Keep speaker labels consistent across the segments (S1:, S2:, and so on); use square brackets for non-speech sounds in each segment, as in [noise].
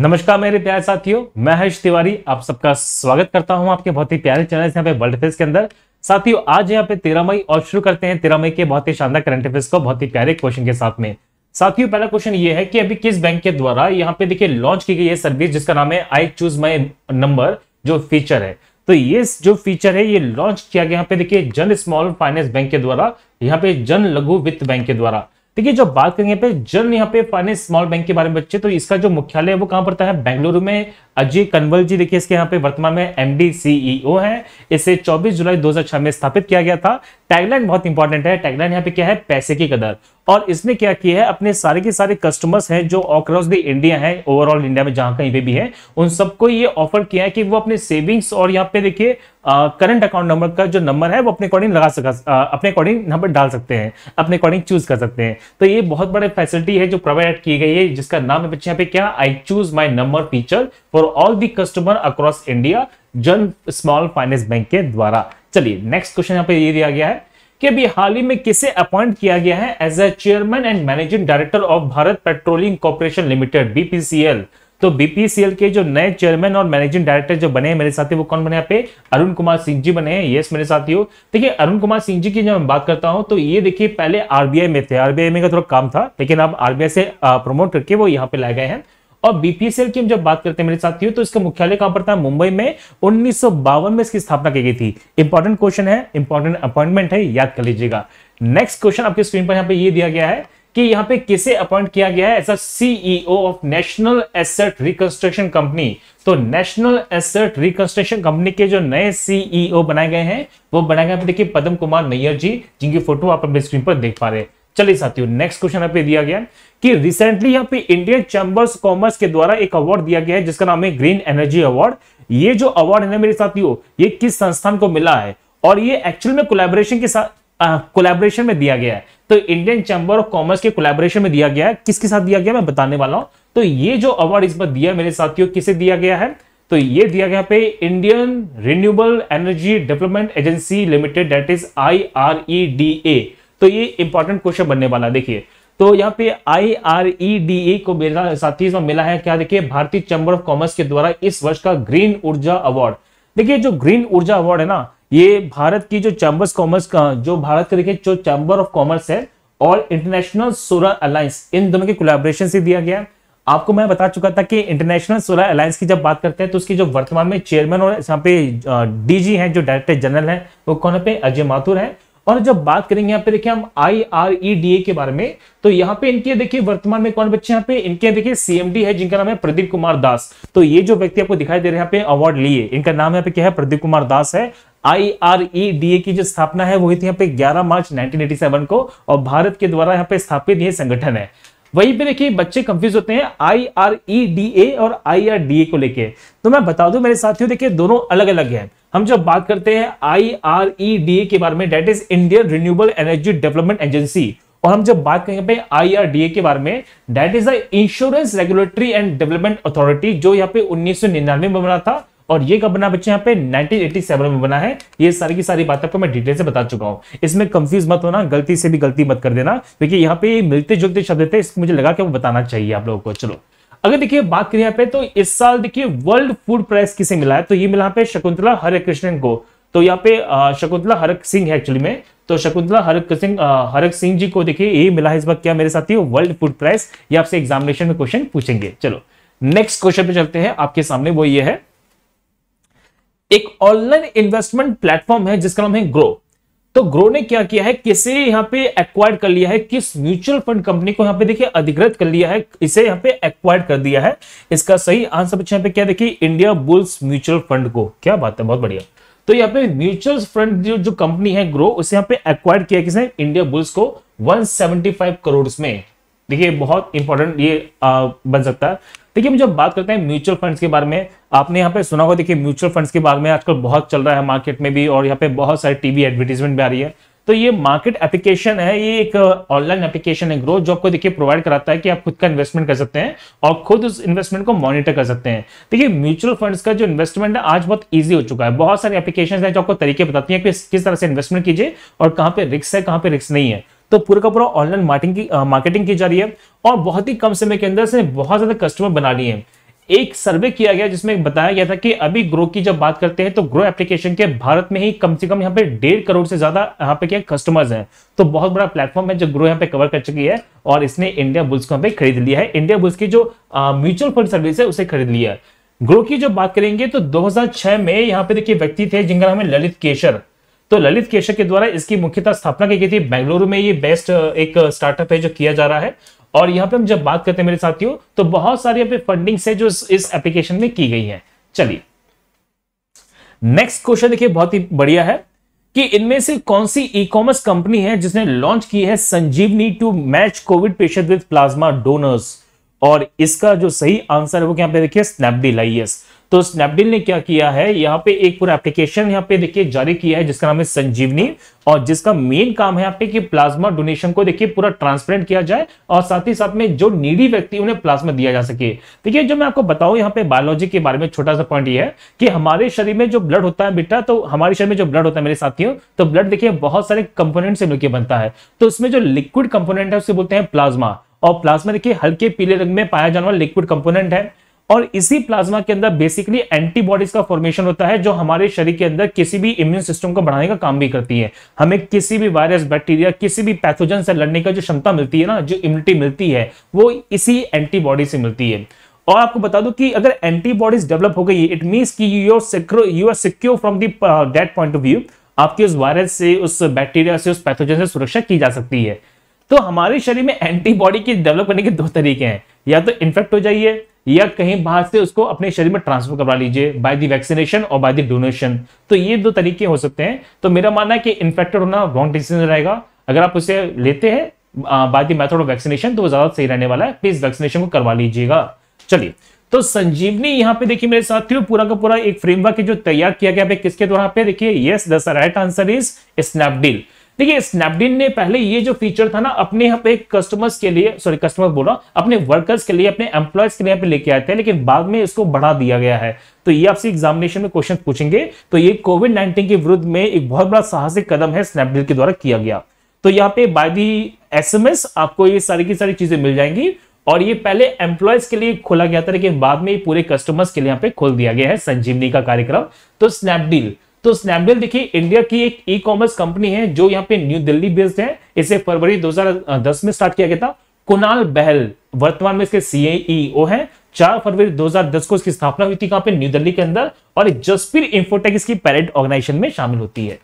S1: नमस्कार मेरे प्यारे साथियों मैं हर्ष तिवारी आप सबका स्वागत करता हूं आपके बहुत ही प्यारे चैनल यहाँ पे वर्ल्ड फेस के अंदर साथियों आज यहाँ पे तेरह मई और शुरू करते हैं तेरह मई के बहुत ही शानदार करंट अफेयर्स को बहुत ही प्यारे क्वेश्चन के साथ में साथियों पहला क्वेश्चन ये है कि अभी किस बैंक के द्वारा यहाँ पे देखिए लॉन्च की गई है सर्विस जिसका नाम है आई चूज माई नंबर जो फीचर है तो ये जो फीचर है ये लॉन्च किया गया यहाँ पे देखिए जन स्मॉल फाइनेंस बैंक के द्वारा यहाँ पे जन लघु वित्त बैंक के द्वारा देखिए जब बात करेंगे पे जनरल यहाँ पे फाइनेंस स्मॉल बैंक के बारे में बच्चे तो इसका जो मुख्यालय है वो कहाँ पड़ता है बेंगलुरु में अजय कंवल जी देखिए इसके यहाँ पे वर्तमान में एमडी सीईओ e हैं इसे 24 जुलाई 2006 में स्थापित किया गया था टैगलाइन बहुत इंपॉर्टेंट है टैगलाइन यहाँ पे क्या है पैसे की कदर और इसने क्या किया है अपने सारे के सारे कस्टमर्स हैं जो अक्रॉस द इंडिया है ओवरऑल इंडिया में जहां कहीं पे भी है उन सबको ये ऑफर किया है कि वो अपने सेविंग्स और यहाँ पे देखिए करंट अकाउंट नंबर का जो नंबर है वो अपने अकॉर्डिंग लगा सका आ, अपने अकॉर्डिंग यहाँ पर डाल सकते हैं अपने अकॉर्डिंग चूज कर सकते हैं तो ये बहुत बड़े फैसिलिटी है जो प्रोवाइड की गई है जिसका नाम है बच्चे यहाँ पे क्या I choose my number feature for for all the customer across India Jana small finance bank के द्वारा चलिए नेक्स्ट क्वेश्चन यहाँ पे ये दिया गया है कि अभी हाल ही में किसे अपॉइंट किया गया है as a chairman and managing director of Bharat Petroleum Corporation Limited BPCL तो बीपीसीएल के जो नए चेयरमैन और मैनेजिंग डायरेक्टर जो बने हैं मेरे साथी वो कौन बने यहाँ पे अरुण कुमार सिंह जी बने हैं यस मेरे साथी हो देखिए अरुण कुमार सिंह जी की जब मैं बात करता हूं तो ये देखिए पहले आरबीआई में थे आरबीआई में का थोड़ा काम था लेकिन अब आरबीआई से प्रमोट करके वो यहाँ पे लाए गए हैं और बीपीएसएल की हम जब बात करते हैं मेरे साथियों तो इसका मुख्यालय कहां पर था मुंबई में उन्नीस में इसकी स्थापना की गई थी इंपॉर्टेंट क्वेश्चन है इंपॉर्टेंट अपॉइंटमेंट है याद कर लीजिएगा नेक्स्ट क्वेश्चन आपके स्क्रीन पर यहां पर यह दिया गया है कि यहां पे किसे अपॉइंट किया गया है as a CEO of National Asset Reconstruction Company तो नेशनल एसेट रिकंस्ट्रक्शन कंपनी के जो नए सीईओ e बनाए गए हैं वो बनाए गए देखिए पदम कुमार नैयर जी जिनकी फोटो आप अपने स्क्रीन पर देख पा रहे हैं चलिए साथियों नेक्स्ट क्वेश्चन पे दिया गया कि रिसेंटली यहाँ पे इंडियन चैम्बर्स कॉमर्स के द्वारा एक अवार्ड दिया गया है जिसका नाम है ग्रीन एनर्जी अवार्ड ये जो अवार्ड है ना मेरे साथियों ये किस संस्थान को मिला है और ये एक्चुअल में कोलेबोरेशन के साथ कोलेबोरेशन में दिया गया है तो इंडियन चैम्बर ऑफ कॉमर्स के कोलेबोरेशन में दिया गया है किसके साथ दिया गया मैं बताने वाला हूं तो ये जो अवार्ड इस बार दिया मेरे साथियों किसे दिया गया है तो ये दिया गया पे Indian Renewable Energy Development Agency Limited that is I R E D A तो ये इंपॉर्टेंट क्वेश्चन बनने वाला है देखिए तो यहाँ पे आई आर ई डी ए को मेरा साथी इसमें मिला है क्या देखिए भारतीय चैंबर ऑफ कॉमर्स के द्वारा इस वर्ष का ग्रीन ऊर्जा अवार्ड देखिए जो ग्रीन ऊर्जा अवार्ड है ना ये भारत की जो चैम्बर ऑफ कॉमर्स का जो भारत का देखिए जो चैंबर ऑफ कॉमर्स है और इंटरनेशनल सोलर अलायंस इन दोनों के कोलेबोरेशन से दिया गया आपको मैं बता चुका था कि इंटरनेशनल सोलर अलायंस की जब बात करते हैं तो उसकी जो वर्तमान में चेयरमैन और यहाँ पे डीजी हैं जो डायरेक्टर जनरल हैं वो कौन पे अजय माथुर हैं और जब बात करेंगे यहाँ पे देखिए हम आई आर ई डी ए के बारे में तो यहाँ पे इनके देखिए वर्तमान में कौन बच्चे यहाँ पे इनके देखिए सीएमडी है जिनका नाम है प्रदीप कुमार दास तो ये जो व्यक्ति आपको दिखाई दे रहे हैं यहाँ पे अवार्ड लिए इनका नाम यहाँ पे क्या है प्रदीप कुमार दास है आईआरईडीए e की जो स्थापना है वो हुई थी यहाँ पे ग्यारह मार्च नाइनटीन को और भारत के द्वारा यहाँ पे स्थापित ये संगठन है वहीं पे देखिए बच्चे कंफ्यूज होते हैं आई आर ई डी ए और आई आर डी ए को लेके तो मैं बता दूं मेरे साथियों देखिए दोनों अलग अलग हैं हम जब बात करते हैं आई आर ई डी ए के बारे में that is Indian Renewable Energy Development Agency और हम जब बात करेंगे ए के बारे में that is the Insurance Regulatory and Development Authority जो यहाँ पे निन्यानवे में बना था और ये कब बना बच्चे यहाँ पे 1987 में बना है ये सारी की सारी बात आपको मैं डिटेल से बता चुका हूँ इसमें कंफ्यूज मत होना गलती से भी गलती मत कर देना क्योंकि यहाँ पे मिलते जुलते शब्द थे इसको मुझे लगा कि वो बताना चाहिए आप लोगों को चलो अगर देखिए बात करें यहाँ पे तो इस साल देखिए वर्ल्ड फूड प्राइस किसे मिला है तो ये मिला पे शकुंतला हरकृष्णन को तो यहाँ पे शकुंतला हरक सिंह है एक्चुअली में तो शकुंतला हरक सिंह हरक सिंह जी को देखिए ये मिला है इस वक्त क्या मेरे साथी वर्ल्ड फूड प्राइस ये आपसे एग्जामिनेशन में क्वेश्चन पूछेंगे चलो नेक्स्ट क्वेश्चन पे चलते हैं आपके सामने वो ये है एक ऑनलाइन इन्वेस्टमेंट प्लेटफॉर्म है जिसका नाम है ग्रो तो ग्रो ने क्या किया है किसे यहां पे एक्वायर कर लिया है किस म्यूचुअल फंड कंपनी को यहां पे देखिए अधिकृत कर लिया है इसे यहां पे एक्वायर कर दिया है इसका सही आंसर बच्चे यहाँ पे क्या देखिए इंडिया बुल्स म्यूचुअल फंड को क्या बात है बहुत बढ़िया तो यहां पे म्यूचुअल फंड जो जो कंपनी है ग्रो उसे यहां पे एक्वायर किया किसने इंडिया बुल्स को 175 करोड़ में देखिए बहुत इंपॉर्टेंट ये आ, बन सकता है देखिए हम जब बात करते हैं म्यूचुअल फंड्स के बारे में आपने यहाँ पे सुना होगा देखिए म्यूचुअल फंड्स के बारे में आजकल बहुत चल रहा है मार्केट में भी और यहाँ पे बहुत सारी टीवी एडवर्टीजमेंट भी आ रही है तो ये मार्केट एप्लीकेशन है ये एक ऑनलाइन एप्लीकेशन है ग्रोथ जो आपको देखिए प्रोवाइड कराता है कि आप खुद का इन्वेस्टमेंट कर सकते हैं और खुद उस इन्वेस्टमेंट को मॉनिटर कर सकते हैं देखिए म्यूचुअल फंड्स का जो इन्वेस्टमेंट है आज बहुत ईजी हो चुका है बहुत सारे एप्लीकेशन है जो आपको तरीके बताती है कि किस तरह से इन्वेस्टमेंट कीजिए और कहाँ पे रिक्स है कहाँ पे रिक्स नहीं है तो पूरा का पूरा ऑनलाइन मार्केटिंग की आ, मार्केटिंग की जा रही है और बहुत ही कम समय के अंदर से बहुत ज्यादा कस्टमर बना लिए हैं एक सर्वे किया गया जिसमें बताया गया था कि अभी ग्रो की जब बात करते हैं तो ग्रो एप्लीकेशन के भारत में ही कम से कम यहाँ पे डेढ़ करोड़ से ज्यादा यहाँ पे क्या कस्टमर्स हैं तो बहुत बड़ा प्लेटफॉर्म है जो ग्रो यहाँ पे कवर कर चुकी है और इसने इंडिया बुल्स को खरीद लिया है इंडिया बुल्स की जो म्यूचुअल फंड सर्विस है उसे खरीद लिया है ग्रो की जो बात करेंगे तो 2006 में यहाँ पे देखिए व्यक्ति थे जिनका नाम है ललित केशर तो ललित केशव के द्वारा इसकी मुख्यतः स्थापना की गई थी बेंगलुरु में ये बेस्ट एक स्टार्टअप है जो किया जा रहा है और यहाँ पे हम जब बात करते हैं मेरे साथियों तो बहुत सारी यहाँ पे फंडिंग है जो इस एप्लीकेशन में की गई है चलिए नेक्स्ट क्वेश्चन देखिए बहुत ही बढ़िया है कि इनमें से कौन सी ई कॉमर्स कंपनी है जिसने लॉन्च की है Sanjeevani to match COVID patient with plasma donors और इसका जो सही आंसर है वो क्या पे देखिए स्नैपडील आई एस तो स्नैपडील ने क्या किया है यहाँ पे एक पूरा एप्लीकेशन यहाँ पे देखिए जारी किया है जिसका नाम है संजीवनी और जिसका मेन काम है यहाँ पे कि प्लाज्मा डोनेशन को देखिए पूरा ट्रांसपेरेंट किया जाए और साथ ही साथ में जो नीडी व्यक्ति उन्हें प्लाज्मा दिया जा सके देखिए जो मैं आपको बताऊं यहाँ पे बायोलॉजी के बारे में छोटा सा पॉइंट ये है कि हमारे शरीर में जो ब्लड होता है बेटा तो हमारे शरीर में जो ब्लड होता है मेरे साथियों तो ब्लड देखिए बहुत सारे कंपोनेंट से मिलकर बनता है तो उसमें जो लिक्विड कंपोनेंट है उसे बोलते हैं प्लाज्मा और प्लाज्मा देखिए हल्के पीले रंग में पाया जाने वाला लिक्विड कंपोनेंट है और इसी प्लाज्मा के अंदर बेसिकली एंटीबॉडीज का फॉर्मेशन होता है जो हमारे शरीर के अंदर किसी भी इम्यून सिस्टम को बढ़ाने का काम भी करती है हमें किसी भी वायरस बैक्टीरिया किसी भी पैथोजन से लड़ने का जो क्षमता मिलती है ना जो इम्यूनिटी मिलती है वो इसी एंटीबॉडी से मिलती है और आपको बता दूं कि अगर एंटीबॉडीज डेवलप हो गई इट मीन की you are secure you are secure from the that point of view आपकी उस वायरस से उस बैक्टीरिया से उस पैथोजन से सुरक्षा की जा सकती है तो हमारे शरीर में एंटीबॉडी की डेवलप करने के दो तरीके हैं या तो इन्फेक्ट हो जाइए या कहीं बाहर से उसको अपने शरीर में ट्रांसफर करवा लीजिए बाय दी वैक्सीनेशन और बाय दी डोनेशन तो ये दो तरीके हो सकते हैं तो मेरा मानना है कि इन्फेक्टेड होना रॉन्ग डिसीजन रहेगा अगर आप उसे लेते हैं by the method of vaccination तो वो ज्यादा सही रहने वाला है प्लीज वैक्सीनेशन को करवा लीजिएगा चलिए तो संजीवनी यहाँ पे देखिए मेरे साथियों पूरा का पूरा एक फ्रेमवर्क जो तैयार किया गया किसके द्वारा पे देखिए yes the right answer is Snapdeal देखिए स्नैपडील ने पहले ये जो फीचर था ना अपने यहाँ पे कस्टमर्स के लिए सॉरी कस्टमर बोल रहा हूँ अपने वर्कर्स के लिए अपने एम्प्लॉयज के लिए यहाँ पे लेके आए थे लेकिन बाद में इसको बढ़ा दिया गया है तो ये आपसे एग्जामिनेशन में क्वेश्चन पूछेंगे तो ये कोविड नाइन्टीन के विरुद्ध में एक बहुत बड़ा साहसिक कदम है स्नैपडील के द्वारा किया गया तो यहाँ पे बाय दी एस आपको ये सारी की सारी चीजें मिल जाएंगी और ये पहले एम्प्लॉयज के लिए खोला गया था लेकिन बाद में पूरे कस्टमर्स के लिए यहाँ पे खोल दिया गया है संजीवनी का कार्यक्रम तो स्नैपडील तो स्नैपडील देखिए इंडिया की एक ई कॉमर्स कंपनी है जो यहाँ पे न्यू दिल्ली बेस्ड है इसे फरवरी 2010 में स्टार्ट किया गया था कुणाल बहल वर्तमान में इसके सीएईओ e हैं चार फरवरी 2010 को इसकी स्थापना हुई थी कहां पे न्यू दिल्ली के अंदर और जसपीर इंफोटेक इसकी पैरेंट ऑर्गेनाइजेशन में शामिल होती है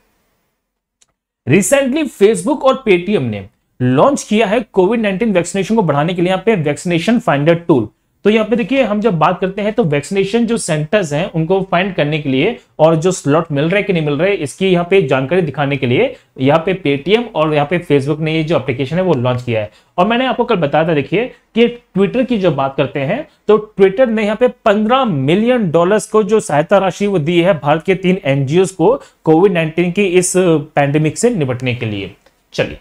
S1: रिसेंटली फेसबुक और पेटीएम ने लॉन्च किया है कोविड 19 वैक्सीनेशन को बढ़ाने के लिए यहाँ पे वैक्सीनेशन फाइंडर टूल तो यहाँ पे देखिए हम जब बात करते हैं तो वैक्सीनेशन जो सेंटर्स हैं उनको फाइंड करने के लिए और जो स्लॉट मिल रहे कि नहीं मिल रहे इसकी यहाँ पे जानकारी दिखाने के लिए यहाँ पे पेटीएम और यहाँ पे फेसबुक ने ये जो एप्लीकेशन है वो लॉन्च किया है और मैंने आपको कल बताया था देखिए कि ट्विटर की जो बात करते हैं तो ट्विटर ने यहाँ पे पंद्रह मिलियन डॉलर्स को जो सहायता राशि वो दी है भारत के तीन एनजीओ को कोविड नाइन्टीन की इस पैंडेमिक से निपटने के लिए चलिए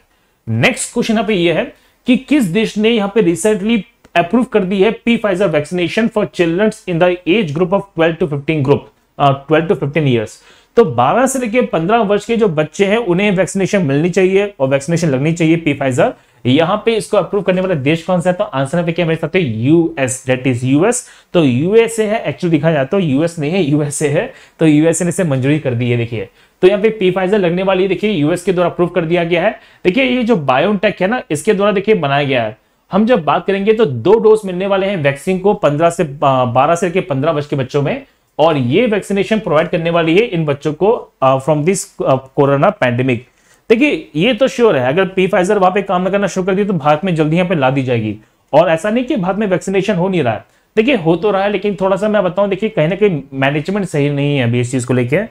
S1: नेक्स्ट क्वेश्चन यहाँ पे ये है कि किस देश ने यहाँ पे रिसेंटली अप्रूव कर दी है P Pfizer vaccination for children in the age group of twelve to fifteen group twelve to fifteen years तो 12 से लेके 15 वर्ष के जो बच्चे हैं उन्हें वैक्सीनेशन मिलनी चाहिए और वैक्सीनेशन लगनी चाहिए पी फाइजर यहां पे इसको अप्रूव करने वाला देश कौन सा है तो आंसर है मेरे साथ यूएस डेट इज यूएस तो यूएसए है एक्चुअली दिखा जाता तो यूएस नहीं है यूएसए है तो यूएसए ने इसे मंजूरी कर दी है देखिए तो यहाँ पे पी फाइजर लगने वाली देखिए यूएस के द्वारा अप्रूव कर दिया गया है देखिए ये जो बायोटेक है ना इसके द्वारा देखिए बनाया गया है हम जब बात करेंगे तो दो डोज मिलने वाले हैं वैक्सीन को 15 से 12 से के 15 वर्ष के बच्चों में और ये वैक्सीनेशन प्रोवाइड करने वाली है इन बच्चों को फ्रॉम दिस कोरोना पैंडेमिक देखिए ये तो श्योर है अगर पी फाइजर वहां पे काम करना शुरू कर दिया तो भारत में जल्दी यहाँ पे ला दी जाएगी और ऐसा नहीं कि भारत में वैक्सीनेशन हो नहीं रहा है देखिए हो तो रहा है लेकिन थोड़ा सा मैं बताऊं देखिए कहीं ना कहीं मैनेजमेंट सही नहीं है अभी इस चीज को लेकर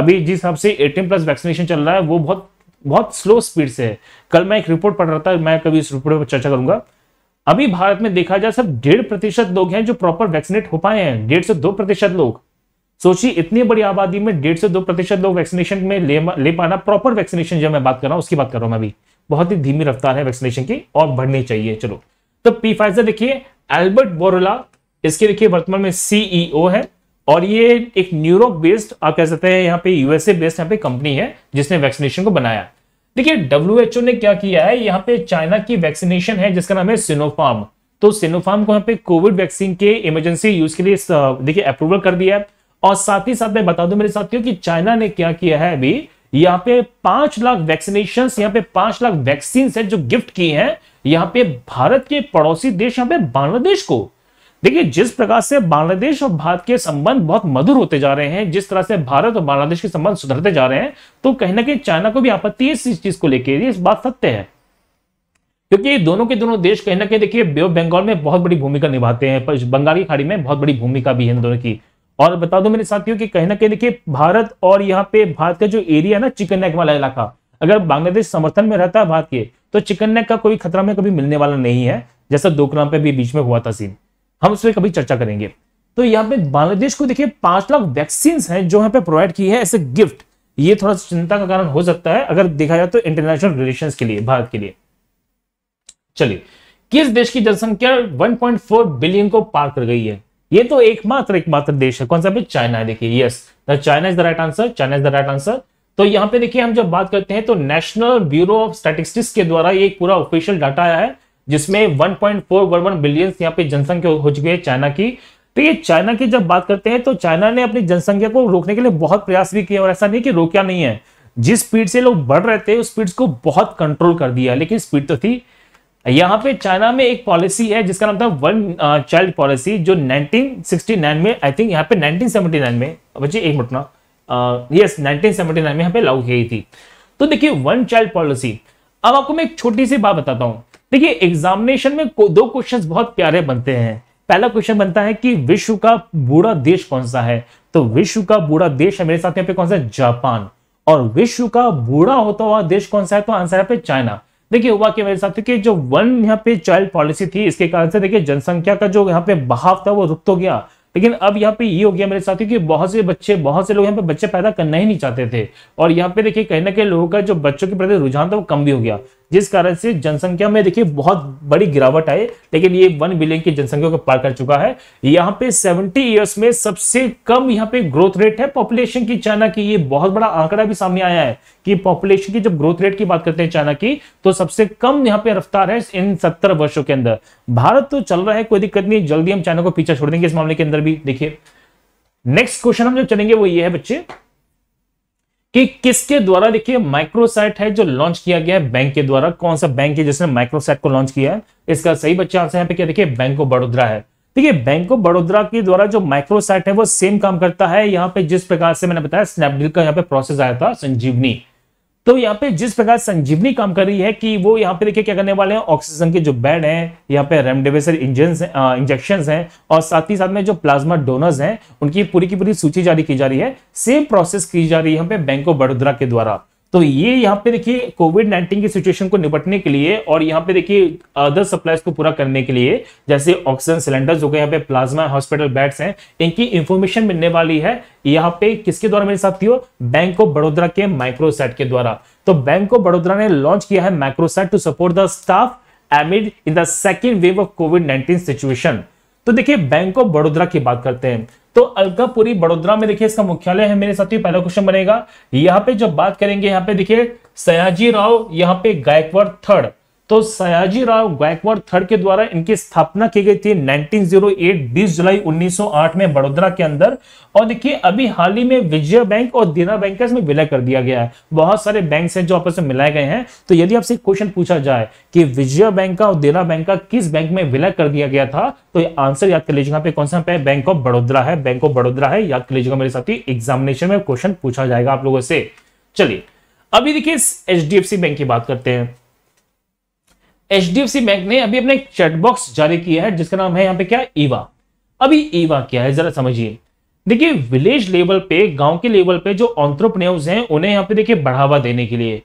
S1: अभी जिस हिसाब से एटीन प्लस वैक्सीनेशन चल रहा है वो बहुत बहुत स्लो स्पीड से है कल मैं एक रिपोर्ट पढ़ रहा था मैं कभी इस रिपोर्ट पर चर्चा करूंगा अभी भारत में देखा जाए सिर्फ डेढ़ प्रतिशत लोग हैं जो प्रॉपर वैक्सीनेट हो पाए हैं डेढ़ से दो प्रतिशत लोग सोचिए इतनी बड़ी आबादी में डेढ़ से दो प्रतिशत लोग वैक्सीनेशन में ले, ले पाना प्रॉपर वैक्सीनेशन जब मैं बात कर रहा हूं उसकी बात कर रहा हूं मैं अभी बहुत ही धीमी रफ्तार है वैक्सीनेशन की और बढ़नी चाहिए चलो तो पी फाइजर देखिए एल्बर्ट बोरोला इसके देखिए वर्तमान में सीईओ e है और ये एक न्यूरोप बेस्ड आप कह सकते हैं यहाँ पे यूएसए बेस्ड यहाँ पे कंपनी है जिसने वैक्सीनेशन को बनाया देखिए डब्ल्यू ने क्या किया है यहाँ पे चाइना की वैक्सीनेशन है जिसका नाम है सिनोफार्म तो सिनोफार्म को यहाँ पे कोविड वैक्सीन के इमरजेंसी यूज के लिए देखिए अप्रूवल कर दिया है और साथ ही साथ मैं बता दूं मेरे साथियों कि चाइना ने क्या किया है अभी यहाँ पे पांच लाख वैक्सीनेशन यहाँ पे पांच लाख वैक्सीन है जो गिफ्ट की है यहाँ पे भारत के पड़ोसी देश यहाँ पे बांग्लादेश को देखिए जिस प्रकार से बांग्लादेश और भारत के संबंध बहुत मधुर होते जा रहे हैं जिस तरह से भारत और बांग्लादेश के संबंध सुधरते जा रहे हैं तो कहीं ना कहीं चाइना को भी आपत्ति है इस चीज को लेकर इस बात सत्य है क्योंकि दोनों के दोनों देश कहीं ना कहीं देखिए बे बंगाल में बहुत बड़ी भूमिका निभाते हैं बंगाल की खाड़ी में बहुत बड़ी भूमिका भी है इन दोनों की और बता दो मेरे साथियों कि कहीं ना कहीं देखिए भारत और यहाँ पे भारत का जो एरिया है ना चिकन नेक वाला इलाका अगर बांग्लादेश समर्थन में रहता है भारत के तो चिकन नेक का कोई खतरा में कभी मिलने वाला नहीं है जैसा दो ग्राम पे भी बीच में हुआ था सीन हम उस पर कभी चर्चा करेंगे तो यहाँ पे बांग्लादेश को देखिए पांच लाख वैक्सीन हैं जो यहाँ पे प्रोवाइड की है एस ए गिफ्ट ये थोड़ा सा चिंता का कारण हो सकता है अगर देखा जाए तो इंटरनेशनल रिलेशन के लिए भारत के लिए चलिए किस देश की जनसंख्या 1.4 बिलियन को पार कर गई है ये तो एकमात्र एकमात्र देश है कौन सा भी चाइना है देखिए यस तो China is the right answer China is the right answer तो यहाँ पे देखिए हम जब बात करते हैं तो नेशनल ब्यूरो ऑफ स्टैटिस्टिक्स के द्वारा ये पूरा ऑफिशियल डाटा आया है जिसमें one point four one billion यहाँ पे जनसंख्या हो चुकी है चाइना की तो ये चाइना की जब बात करते हैं तो चाइना ने अपनी जनसंख्या को रोकने के लिए बहुत प्रयास भी किए और ऐसा नहीं कि रोकया नहीं है जिस स्पीड से लोग बढ़ रहे थे उस स्पीड को बहुत कंट्रोल कर दिया लेकिन स्पीड तो थी यहाँ पे चाइना में एक पॉलिसी है जिसका नाम था वन चाइल्ड पॉलिसी जो 1969 में आई थिंक यहाँ पे 1979 में बच्चे एक मिनट ना यस uh, 1979 में यहाँ पे लागू की गई थी तो देखिए वन चाइल्ड पॉलिसी अब आपको मैं एक छोटी सी बात बताता हूँ देखिए एग्जामिनेशन में दो क्वेश्चंस बहुत प्यारे बनते हैं पहला क्वेश्चन बनता है कि विश्व का बूढ़ा देश कौन सा है तो विश्व का बूढ़ा देश है मेरे साथ यहाँ पे कौन सा है जापान और विश्व का बूढ़ा होता हुआ देश कौन सा है तो आंसर यहाँ पे चाइना देखिए हुआ कि मेरे साथ कि जो वन यहाँ पे चाइल्ड पॉलिसी थी इसके कारण से देखिए जनसंख्या का जो यहाँ पे बहाव था वो रुक तो गया लेकिन अब यहाँ पे ये हो गया मेरे साथियों कि बहुत से बच्चे बहुत से लोग यहाँ पे बच्चे पैदा करना ही नहीं चाहते थे और यहाँ पे देखिए कहीं ना कहीं लोगों का जो बच्चों के प्रति रुझान था वो कम भी हो गया जिस कारण से जनसंख्या में देखिए बहुत बड़ी गिरावट आई लेकिन ये वन बिलियन की जनसंख्या को पार कर चुका है यहाँ पे सेवेंटी ईयर्स में सबसे कम यहाँ पे ग्रोथ रेट है पॉपुलेशन की चाइना की ये बहुत बड़ा आंकड़ा भी सामने आया है कि पॉपुलेशन की जब ग्रोथ रेट की बात करते हैं चाइना की तो सबसे कम यहाँ पे रफ्तार है इन सत्तर वर्षों के अंदर भारत तो चल रहा है कोई दिक्कत नहीं जल्दी हम चाइना को पीछा छोड़ देंगे इस मामले के अंदर भी देखिए नेक्स्ट क्वेश्चन हम जो चलेंगे वो ये है बच्चे कि किसके द्वारा देखिए माइक्रोसैट है जो लॉन्च किया गया है बैंक के द्वारा कौन सा बैंक है जिसने माइक्रोसैट को लॉन्च किया है इसका सही बच्चा आंसर यहाँ पे क्या देखिए बैंक ऑफ बड़ोदरा है ठीक है बैंक ऑफ बड़ोदरा के द्वारा जो माइक्रोसैट है वो सेम काम करता है यहाँ पे जिस प्रकार से मैंने बताया स्नैपडील का यहाँ पे प्रोसेस आया था संजीवनी तो यहाँ पे जिस प्रकार संजीवनी काम कर रही है कि वो यहाँ पे देखिए क्या करने वाले हैं ऑक्सीजन के जो बेड हैं यहाँ पे रेमडेसिविर इंजन इंजेक्शन हैं और साथ ही साथ में जो प्लाज्मा डोनर्स हैं उनकी पूरी की पूरी सूची जारी की जा रही है सेम प्रोसेस की जा रही है यहाँ पे बैंक ऑफ बड़ोदरा के द्वारा तो ये यहाँ पे देखिए कोविड नाइन्टीन की सिचुएशन को निपटने के लिए और यहाँ पे देखिए अदर सप्लाईज को पूरा करने के लिए जैसे ऑक्सीजन सिलेंडर्स हो गए यहाँ पे प्लाज्मा हॉस्पिटल बेड्स हैं इनकी इंफॉर्मेशन मिलने वाली है यहाँ पे किसके द्वारा मेरे साथियों बैंक ऑफ बड़ोदरा के माइक्रोसेट के द्वारा तो बैंक ऑफ बड़ोदरा ने लॉन्च किया है microset to support the staff amid in the second wave of COVID nineteen situation तो देखिए बैंक ऑफ बड़ोदरा की बात करते हैं तो अलकापुरी बड़ोदरा में देखिए इसका मुख्यालय है मेरे साथ पहला क्वेश्चन बनेगा यहाँ पे जब बात करेंगे यहाँ पे देखिए सयाजी राव यहाँ पे गायकवाड़ थर्ड तो सयाजी राव गायकवाड़ थर्ड के द्वारा इनकी स्थापना की गई थी 1908 20 जुलाई 1908 में बड़ोदरा के अंदर और देखिए अभी हाल ही में विजय बैंक और देना बैंक में विलय कर दिया गया है बहुत सारे बैंक हैं जो आपस में मिलाए गए हैं तो यदि आपसे क्वेश्चन पूछा जाए कि विजय बैंक का और देना बैंक का किस बैंक में विलय कर दिया गया था तो आंसर याद कर लीजिएगा पे कौन सा पे बैंक ऑफ बड़ोदरा है बैंक ऑफ बड़ोदरा है याद कर लीजिएगा मेरे साथ एग्जामिनेशन में क्वेश्चन पूछा जाएगा आप लोगों से चलिए अभी देखिए एच बैंक की बात करते हैं एच बैंक ने अभी अपने चैटबॉक्स जारी किया है जिसका नाम है यहाँ पे क्या ईवा अभी ईवा क्या है जरा समझिए देखिए विलेज लेवल पे गांव के लेवल पे जो ऑन्ट्रप्रन्योर्स हैं उन्हें यहाँ पे देखिए बढ़ावा देने के लिए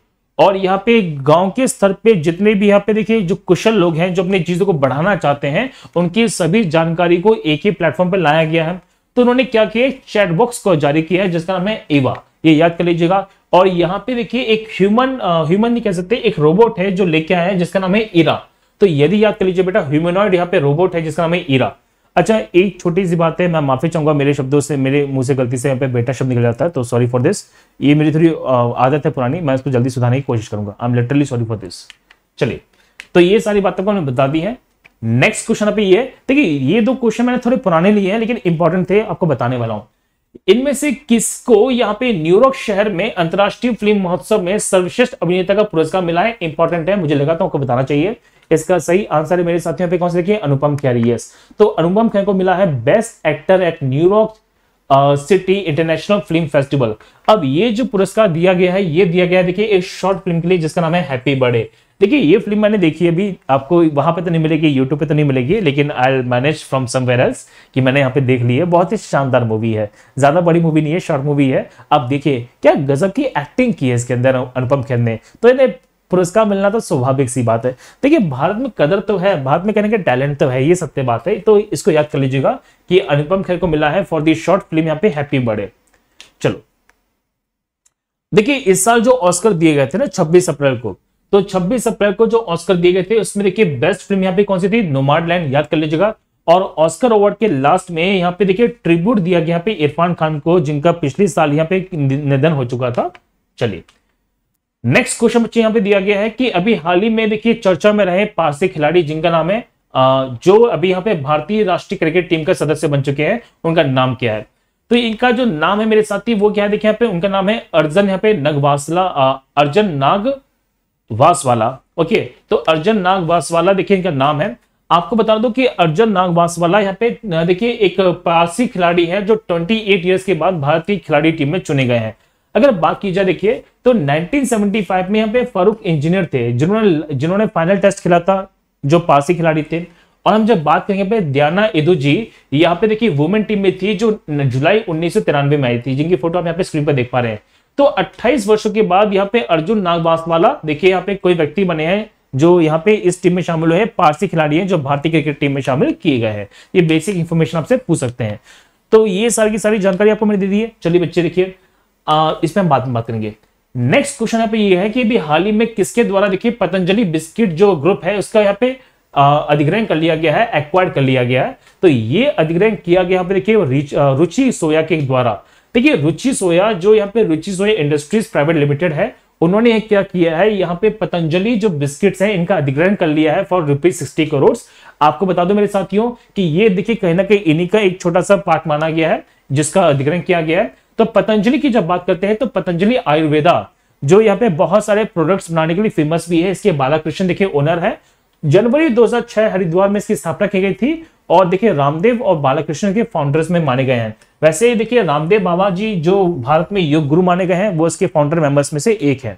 S1: और यहाँ पे गांव के स्तर पे जितने भी यहाँ पे देखिए जो कुशल लोग हैं जो अपनी चीजों को बढ़ाना चाहते हैं उनकी सभी जानकारी को एक ही प्लेटफॉर्म पर लाया गया है तो उन्होंने क्या किया चैटबॉक्स को जारी किया है जिसका नाम है ईवा ये याद कर लीजिएगा और यहाँ पे देखिए एक ह्यूमन ह्यूमन नहीं कह सकते एक रोबोट है जो लेके आया है जिसका नाम है इरा तो यदि याद कर लीजिए बेटा ह्यूमनॉइड यहाँ पे रोबोट है जिसका नाम है इरा अच्छा एक छोटी सी बात है मैं माफी चाहूंगा मेरे शब्दों से मेरे मुंह से गलती से यहाँ पे बेटा शब्द निकल जाता है तो सॉरी फॉर दिस ये मेरी थोड़ी आदत है पुरानी मैं इसको जल्दी सुधारने की कोशिश करूंगा I am literally sorry for this चलिए तो ये सारी बातों को हमने बता दी है नेक्स्ट क्वेश्चन अभी ये देखिए ये दो क्वेश्चन मैंने थोड़े पुराने लिए हैं लेकिन इंपॉर्टेंट थे आपको बताने वाला हूँ इनमें से किसको यहाँ पे न्यूयॉर्क शहर में अंतरराष्ट्रीय फिल्म महोत्सव में सर्वश्रेष्ठ अभिनेता का पुरस्कार मिला है इंपॉर्टेंट है मुझे लगा तो आपको बताना चाहिए इसका सही आंसर है मेरे साथियों पे कौन से देखिए अनुपम खैर यस तो अनुपम खेर को मिला है best actor at New York city international film festival अब ये जो पुरस्कार दिया गया है ये दिया गया है देखिए एक शॉर्ट फिल्म के लिए जिसका नाम है हैप्पी बर्थडे देखिए ये फिल्म मैंने देखी अभी आपको वहां पे तो नहीं मिलेगी यूट्यूब पे तो नहीं मिलेगी लेकिन I manage from somewhere else कि मैंने यहाँ पे देख ली है बहुत ही शानदार मूवी है ज़्यादा बड़ी मूवी नहीं है शॉर्ट मूवी है आप देखिए क्या गजब की एक्टिंग की है इसके अंदर अनुपम खेर ने तो इन्हें पुरस्कार मिलना तो स्वाभाविक सी बात है देखिए भारत में कदर तो है भारत में कहने का टैलेंट तो है ये सत्य बात है तो इसको याद कर लीजिएगा कि अनुपम खेर को मिला है फॉर दी शॉर्ट फिल्म यहाँ पे हैप्पी बर्थडे चलो देखिए इस साल जो ऑस्कर दिए गए थे ना 26 अप्रैल को तो 26 अप्रैल को जो ऑस्कर दिए गए थे उसमें देखिए बेस्ट फिल्म यहाँ पे कौन सी थी नोमाड लैंड याद कर लीजिएगा और ऑस्कर अवार्ड के लास्ट में यहाँ पे देखिए ट्रिब्यूट दिया गया यहाँ पे इरफान खान को जिनका पिछले साल यहाँ पे निधन हो चुका था चलिए नेक्स्ट क्वेश्चन बच्चे यहाँ पे दिया गया है कि अभी हाल ही में देखिए चर्चा में रहे पारसी खिलाड़ी जिनका नाम है जो अभी यहाँ पे भारतीय राष्ट्रीय क्रिकेट टीम का सदस्य बन चुके हैं उनका नाम क्या है तो इनका जो नाम है मेरे साथी वो क्या है देखिए यहाँ पे उनका नाम है अर्जन यहाँ पे नगवासला अर्जन नाग वासवाला ओके तो अर्जन नाग वासवाला देखिए इनका नाम है आपको बता दो कि अर्जुन नाग वासवाला यहाँ पे देखिए एक पारसी खिलाड़ी है जो 28 इयर्स के बाद भारतीय खिलाड़ी टीम में चुने गए हैं अगर बात की जाए देखिए तो 1975 में यहाँ पे फारूक इंजीनियर थे जिन्होंने जिन्होंने फाइनल टेस्ट खेला था जो पारसी खिलाड़ी थे और हम जब बात करेंगे पे दियाना इदू जी यहाँ पे देखिए वुमेन टीम में थी जो जुलाई उन्नीस में आई थी जिनकी फोटो आप यहाँ पे स्क्रीन पर देख पा रहे हैं तो 28 वर्षों के बाद यहाँ पे अर्जुन नागवासवाला देखिए यहाँ पे कोई व्यक्ति बने हैं जो यहाँ पे इस टीम में शामिल हुए पारसी खिलाड़ी हैं जो भारतीय क्रिकेट टीम में शामिल किए गए हैं ये बेसिक इन्फॉर्मेशन आपसे पूछ सकते हैं तो ये सारी की सारी जानकारी आपको मैंने दे दी है चलिए बच्चे देखिए इसमें हम बाद में बात करेंगे नेक्स्ट क्वेश्चन यहाँ पे ये है कि अभी हाल ही में किसके द्वारा देखिए पतंजलि बिस्किट जो ग्रुप है उसका यहाँ पे अधिग्रहण कर लिया गया है एक्वायर कर लिया गया है तो ये अधिग्रहण किया गया यहाँ पे देखिए रुचि सोया के द्वारा देखिए तो रुचि सोया जो यहाँ पे Ruchi Soya Industries Private Limited है उन्होंने क्या किया है यहाँ पे पतंजलि जो बिस्किट्स हैं इनका अधिग्रहण कर लिया है फॉर रुपीज सिक्सटी करोड़ आपको बता दो मेरे साथियों कि ये देखिए कहीं ना कहीं इन्हीं का एक छोटा सा पार्ट माना गया है जिसका अधिग्रहण किया गया है तो पतंजलि की जब बात करते हैं तो पतंजलि आयुर्वेदा जो यहाँ पे बहुत सारे प्रोडक्ट्स बनाने के लिए फेमस भी है इसके बालाकृष्ण देखिए ओनर है जनवरी 2006 हरिद्वार में इसकी स्थापना की गई थी और देखिए रामदेव और बालाकृष्ण के फाउंडर्स में माने गए हैं वैसे ही देखिए रामदेव बाबा जी जो भारत में योग गुरु माने गए हैं वो इसके फाउंडर मेंबर्स में से एक है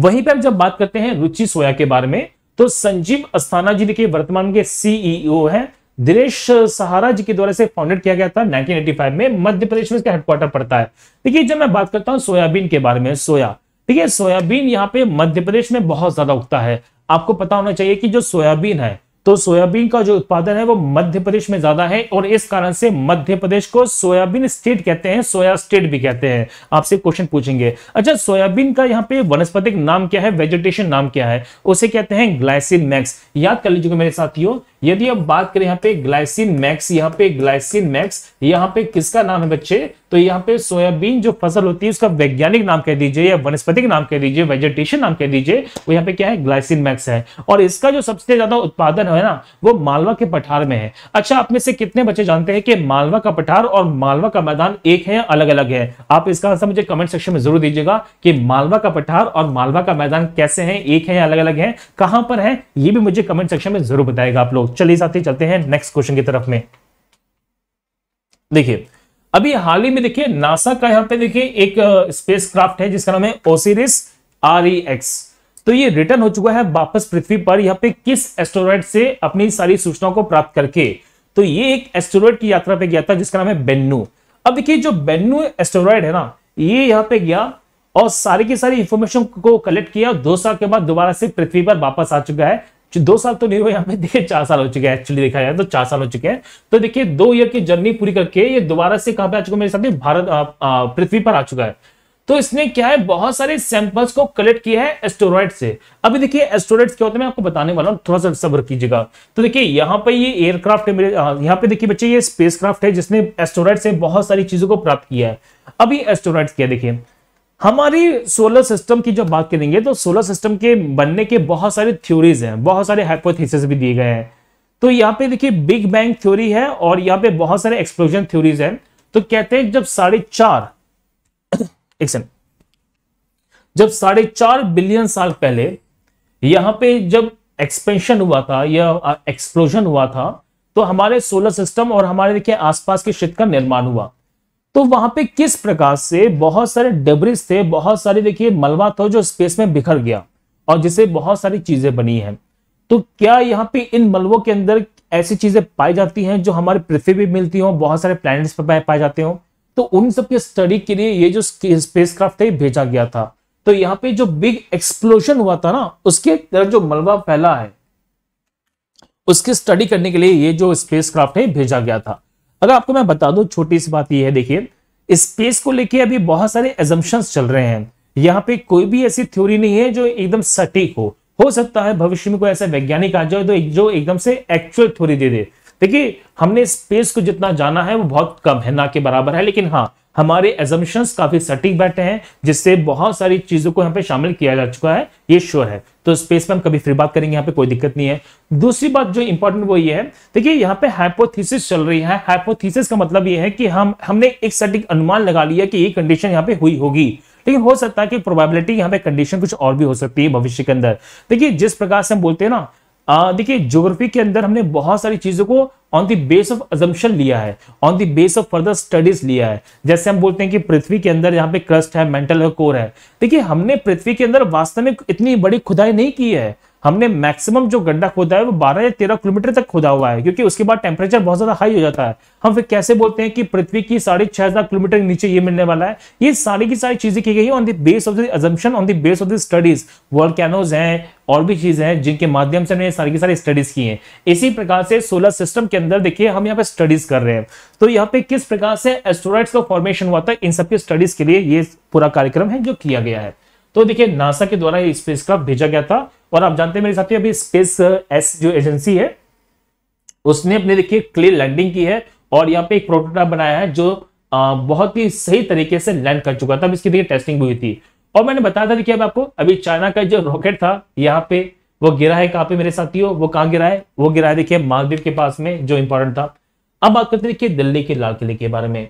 S1: वहीं पर जब बात करते हैं रुचि सोया के बारे में तो संजीव अस्थाना जी देखिए वर्तमान के सीईओ e हैं दिनेश सहारा जी के द्वारा से फाउंडेड किया गया था 1985 में मध्य प्रदेश में इसका हेडक्वार्टर पड़ता है देखिए जब मैं बात करता हूँ सोयाबीन के बारे में सोया ठीक है सोयाबीन यहाँ पे मध्य प्रदेश में बहुत ज्यादा उगता है आपको पता होना चाहिए कि जो सोयाबीन है तो सोयाबीन का जो उत्पादन है वो मध्य प्रदेश में ज्यादा है और इस कारण से मध्य प्रदेश को सोयाबीन स्टेट कहते हैं सोया स्टेट भी कहते हैं आपसे क्वेश्चन पूछेंगे अच्छा सोयाबीन का यहाँ पे वनस्पतिक नाम क्या है वेजिटेशन नाम क्या है उसे कहते हैं ग्लाइसिन मैक्स याद कर लीजिएगा मेरे साथियों यदि अब बात करें यहाँ पे ग्लाइसिन मैक्स यहाँ पे ग्लाइसिन मैक्स यहाँ पे किसका नाम है बच्चे तो यहाँ पे सोयाबीन जो फसल होती है उसका वैज्ञानिक नाम कह दीजिए या वनस्पतिक नाम कह दीजिए वेजिटेशन नाम कह दीजिए वो यहाँ पे क्या है ग्लाइसिन मैक्स है और इसका जो सबसे ज्यादा उत्पादन है ना वो मालवा के पठार में है अच्छा आप में से कितने बच्चे जानते हैं कि मालवा का पठार और मालवा का मैदान एक है या अलग अलग है आप इसका आंसर मुझे कमेंट सेक्शन में जरूर दीजिएगा कि मालवा का पठार और मालवा का मैदान कैसे है एक है या अलग अलग है कहां पर है ये भी मुझे कमेंट सेक्शन में जरूर बताएगा आप लोग चलिए साथ ही चलते हैं नेक्स्ट क्वेश्चन की तरफ में देखिए अभी हाल ही में देखिए नासा का यहां पे देखिए एक स्पेस क्राफ्ट है जिसका नाम है ओसिरिस आर ई एक्स तो ये रिटर्न हो चुका है वापस पृथ्वी पर यहां पे किस एस्ट्रोराइड से अपनी सारी सूचनाओं को प्राप्त करके तो ये एक एस्ट्रोराइड की यात्रा पे गया था जिसका नाम है बेन्नू अब देखिए जो बेन्नू एस्ट्रोराइड है ना ये यहां पे गया और सारी की सारी इंफॉर्मेशन को कलेक्ट किया दो साल के बाद दोबारा से पृथ्वी पर वापस आ चुका है दो साल तो नहीं हुए यहाँ पे देखिए चार साल हो चुके हैं एक्चुअली देखा जाए तो चार साल हो चुके हैं तो देखिए दो ईयर की जर्नी पूरी करके ये दोबारा से कहा पे आ चुका मेरे साथ भारत पृथ्वी पर आ चुका है तो इसने क्या है बहुत सारे सैंपल्स को कलेक्ट किया है एस्टोरॉइड से अभी देखिए एस्टोरॉइड क्या होते हैं मैं आपको बताने वाला हूँ थोड़ा सा सब्र कीजिएगा तो देखिए यहाँ पे ये एयरक्राफ्ट है मेरे यहाँ पे देखिए बच्चे ये स्पेसक्राफ्ट है जिसने एस्टोरॉइड से बहुत सारी चीजों को प्राप्त किया है अभी एस्टोरॉइड क्या देखिए हमारी सोलर सिस्टम की जब बात करेंगे तो सोलर सिस्टम के बनने के बहुत सारे थ्योरीज हैं बहुत सारे हाइपोथेसिस भी दिए गए हैं तो यहाँ पे देखिए बिग बैंग थ्योरी है और यहाँ पे बहुत सारे एक्सप्लोजन थ्योरीज हैं तो कहते हैं जब साढ़े चार [coughs] एक जब साढ़े चार बिलियन साल पहले यहाँ पे जब एक्सपेंशन हुआ था या एक्सप्लोजन हुआ था तो हमारे सोलर सिस्टम और हमारे देखिए आसपास के क्षेत्र का निर्माण हुआ तो वहां पे किस प्रकार से बहुत सारे डेब्रिस थे बहुत सारे देखिए मलबा था जो स्पेस में बिखर गया और जिसे बहुत सारी चीजें बनी हैं तो क्या यहाँ पे इन मलबों के अंदर ऐसी चीजें पाई जाती हैं जो हमारे पृथ्वी पे मिलती हों बहुत सारे प्लैनेट्स पर पाए जाते हों तो उन सब के स्टडी के लिए ये जो स्पेस क्राफ्ट है भेजा गया था तो यहाँ पे जो बिग एक्सप्लोजन हुआ था ना उसके तरफ जो मलबा फैला है उसकी स्टडी करने के लिए ये जो स्पेस क्राफ्ट है भेजा गया था अगर आपको मैं बता दू छोटी सी बात यह है देखिए स्पेस को लेके अभी बहुत सारे एजम्पन्स चल रहे हैं यहाँ पे कोई भी ऐसी थ्योरी नहीं है जो एकदम सटीक हो हो सकता है भविष्य में कोई ऐसा वैज्ञानिक आ जाए तो जो एकदम से एक्चुअल थ्योरी दे दे देखिए हमने स्पेस को जितना जाना है वो बहुत कम है ना के बराबर है लेकिन हाँ हमारे एजम्पन्स काफी सटीक बैठे हैं जिससे बहुत सारी चीजों को यहाँ पे शामिल किया जा चुका है ये श्योर है तो स्पेस में हम कभी फिर बात करेंगे यहाँ पे कोई दिक्कत नहीं है दूसरी बात जो इंपॉर्टेंट वो ये है देखिए यहाँ पे हाइपोथीसिस चल रही है हाइपोथीसिस का मतलब ये है कि हम हमने एक सटीक अनुमान लगा लिया कि ये कंडीशन यहाँ पे हुई होगी लेकिन हो सकता है कि प्रोबेबिलिटी यहाँ पे कंडीशन कुछ और भी हो सकती है भविष्य के अंदर देखिए जिस प्रकार से हम बोलते हैं ना देखिए ज्योग्राफी के अंदर हमने बहुत सारी चीजों को on the base of assumption लिया है on the base of further studies लिया है जैसे हम बोलते हैं कि पृथ्वी के अंदर यहाँ पे क्रस्ट है मेंटल है कोर है देखिए हमने पृथ्वी के अंदर वास्तव में इतनी बड़ी खुदाई नहीं की है हमने मैक्सिमम जो गड्ढा खोदा है वो 12 या 13 किलोमीटर तक खोदा हुआ है क्योंकि उसके बाद टेम्परेचर बहुत ज्यादा हाई हो जाता है हम फिर कैसे बोलते हैं कि पृथ्वी की साढ़े छह हजार किलोमीटर नीचे ये मिलने वाला है ये सारी की सारी चीजें की गई on the base of the on the base of the studies world कैनोज है और भी चीजें हैं जिनके माध्यम से हमने सारी की सारी स्टडीज की है इसी प्रकार से सोलर सिस्टम के अंदर देखिए हम यहाँ पे स्टडीज कर रहे हैं तो यहाँ पे किस प्रकार से एस्ट्रोराइड्स का फॉर्मेशन हुआ था इन सबके स्टडीज के लिए ये पूरा कार्यक्रम है जो किया गया है तो देखिए नासा के द्वारा स्पेस स्पेसक्राफ्ट भेजा गया था और आप जानते हैं मेरे साथी अभी स्पेस एस uh, जो एजेंसी है उसने अपने देखिए क्लियर लैंडिंग की है और यहाँ पे एक प्रोटोटाइप बनाया है जो आ, बहुत ही सही तरीके से लैंड कर चुका था इसकी देखिए टेस्टिंग भी हुई थी और मैंने बताया था देखिए अब आपको अभी चाइना का जो रॉकेट था यहाँ पे वो गिरा है कहाँ पे मेरे साथियों वो कहाँ गिरा है वो गिरा है देखिए मालदीव के पास में जो इंपॉर्टेंट था अब बात करते देखिए दिल्ली के लाल किले के बारे में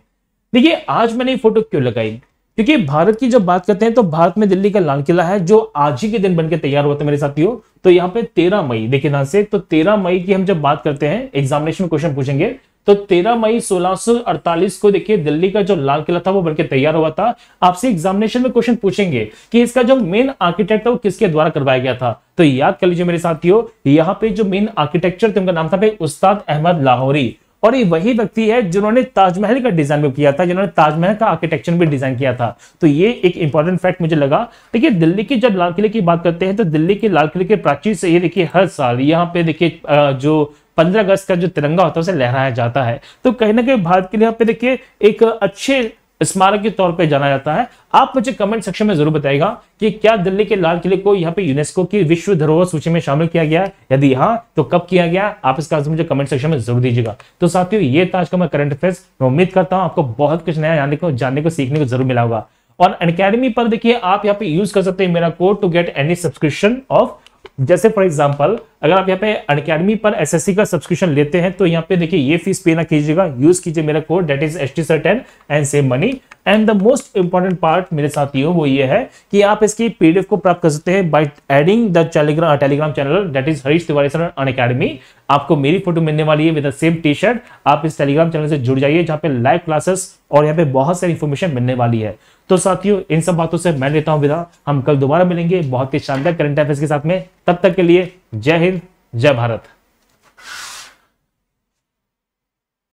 S1: देखिए आज मैंने फोटो क्यों लगाई क्योंकि भारत की जब बात करते हैं तो भारत में दिल्ली का लाल किला है जो आज ही के दिन बनकर तैयार हुआ था मेरे साथियों तो यहाँ पे तेरह मई देखिए ध्यान से तो तेरह मई की हम जब बात करते हैं एग्जामिनेशन क्वेश्चन पूछेंगे तो 13 मई 1648 को देखिए दिल्ली का जो लाल किला था वो बनकर तैयार हुआ था आपसे एग्जामिनेशन में क्वेश्चन पूछेंगे कि इसका जो मेन आर्किटेक्ट था वो किसके द्वारा करवाया गया था तो याद कर लीजिए मेरे साथियों यहाँ पे जो मेन आर्किटेक्चर थे उनका नाम था भाई उस्ताद अहमद लाहौरी और ये वही व्यक्ति है जिन्होंने ताजमहल का डिजाइन भी किया था जिन्होंने ताजमहल का आर्किटेक्चर भी डिजाइन किया था तो ये एक इंपॉर्टेंट फैक्ट मुझे लगा देखिए दिल्ली की जब लाल किले की बात करते हैं तो दिल्ली के लाल किले के प्राचीर से ये देखिए हर साल यहाँ पे देखिए जो पंद्रह अगस्त का जो तिरंगा होता है उसे लहराया जाता है तो कहीं ना कहीं भारत के लिए यहाँ पे देखिए एक अच्छे स्मारक के तौर पे जाना जाता है आप मुझे कमेंट सेक्शन में जरूर बताएगा कि क्या दिल्ली के लाल किले को यहाँ पे यूनेस्को की विश्व धरोहर सूची में शामिल किया गया यदि हाँ तो कब किया गया आप इसका मुझे कमेंट सेक्शन में जरूर दीजिएगा तो साथियों ये था आज का मैं करंट अफेयर्स मैं उम्मीद करता हूँ आपको बहुत कुछ नया जानने को जानने को सीखने को जरूर मिला होगा और अकेडमी पर देखिए आप यहाँ पे यूज कर सकते हैं मेरा code to get any subscription of जैसे फॉर एग्जाम्पल अगर आप यहाँ पे अकेडमी पर एस का सब्सक्रिप्शन लेते हैं तो यहाँ पे देखिए ये फीस पे ना कीजिएगा यूज कीजिए मेरा code that is S T sir ten and save money and the most important part मेरे साथियों वो ये है कि आप इसकी पीडीएफ को प्राप्त कर सकते हैं by adding the Telegram Telegram channel that is Harish Tiwari sir Unacademy आपको मेरी फोटो मिलने वाली है विद सेम टी शर्ट आप इस टेलीग्राम चैनल से जुड़ जाइए जहाँ पे लाइव क्लासेस और यहाँ पे बहुत सारी इन्फॉर्मेशन मिलने वाली है तो साथियों इन सब बातों से मैं लेता हूं विदा हम कल दोबारा मिलेंगे बहुत ही शानदार करंट अफेयर्स के साथ में तब तक के लिए जय हिंद जय भारत